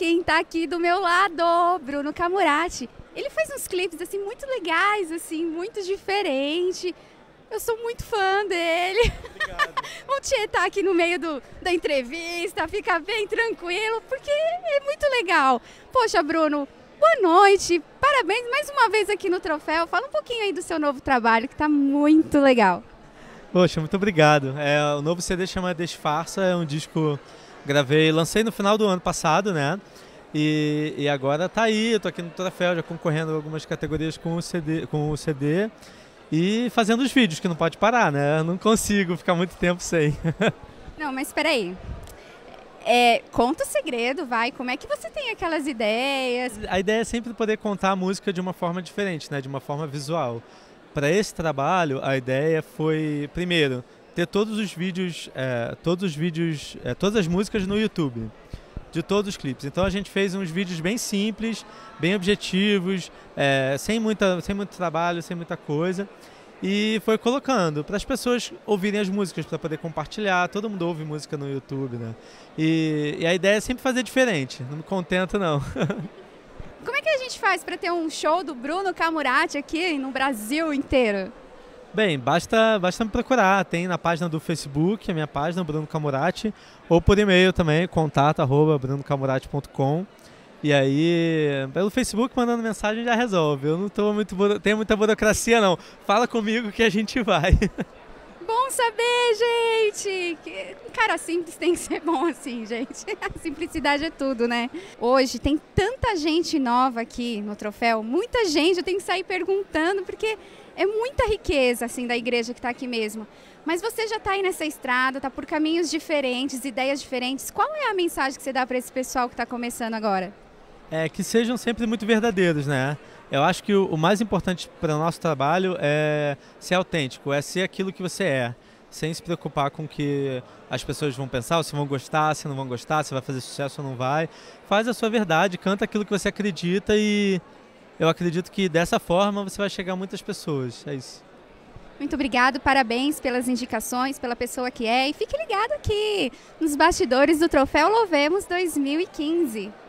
quem está aqui do meu lado, Bruno Camurati. Ele faz uns clipes assim muito legais, assim, muito diferente. Eu sou muito fã dele. Obrigado. o Tchê tá aqui no meio do, da entrevista, fica bem tranquilo, porque é muito legal. Poxa, Bruno, boa noite. Parabéns mais uma vez aqui no Troféu. Fala um pouquinho aí do seu novo trabalho, que tá muito legal. Poxa, muito obrigado. É, o novo CD chama Desfarça, é um disco Gravei, lancei no final do ano passado, né? E, e agora tá aí, eu tô aqui no Troféu, já concorrendo algumas categorias com o CD, com o CD e fazendo os vídeos, que não pode parar, né? Eu não consigo ficar muito tempo sem. não, mas espera aí. É, conta o segredo, vai. Como é que você tem aquelas ideias? A ideia é sempre poder contar a música de uma forma diferente, né? De uma forma visual. Para esse trabalho, a ideia foi, primeiro, ter todos os vídeos, é, todos os vídeos, é, todas as músicas no YouTube de todos os clipes. Então a gente fez uns vídeos bem simples, bem objetivos, é, sem muita, sem muito trabalho, sem muita coisa. E foi colocando para as pessoas ouvirem as músicas, para poder compartilhar. Todo mundo ouve música no YouTube, né? E, e a ideia é sempre fazer diferente, não me contento não. Como é que a gente faz para ter um show do Bruno Camurati aqui no Brasil inteiro? Bem, basta, basta me procurar. Tem na página do Facebook, a minha página, Bruno Camurati, ou por e-mail também, contato arroba brunocamurati.com. E aí, pelo Facebook, mandando mensagem já resolve. Eu não tô muito, tenho muita burocracia, não. Fala comigo que a gente vai. saber, gente! Que, cara, simples tem que ser bom assim, gente. A simplicidade é tudo, né? Hoje tem tanta gente nova aqui no troféu, muita gente, eu tenho que sair perguntando, porque é muita riqueza, assim, da igreja que está aqui mesmo. Mas você já está aí nessa estrada, está por caminhos diferentes, ideias diferentes. Qual é a mensagem que você dá para esse pessoal que está começando agora? É que sejam sempre muito verdadeiros, né? Eu acho que o, o mais importante para o nosso trabalho é ser autêntico, é ser aquilo que você é sem se preocupar com o que as pessoas vão pensar, se vão gostar, se não vão gostar, se vai fazer sucesso ou não vai. Faz a sua verdade, canta aquilo que você acredita e eu acredito que dessa forma você vai chegar a muitas pessoas. É isso. Muito obrigado, parabéns pelas indicações, pela pessoa que é e fique ligado aqui nos bastidores do Troféu Lovemos 2015.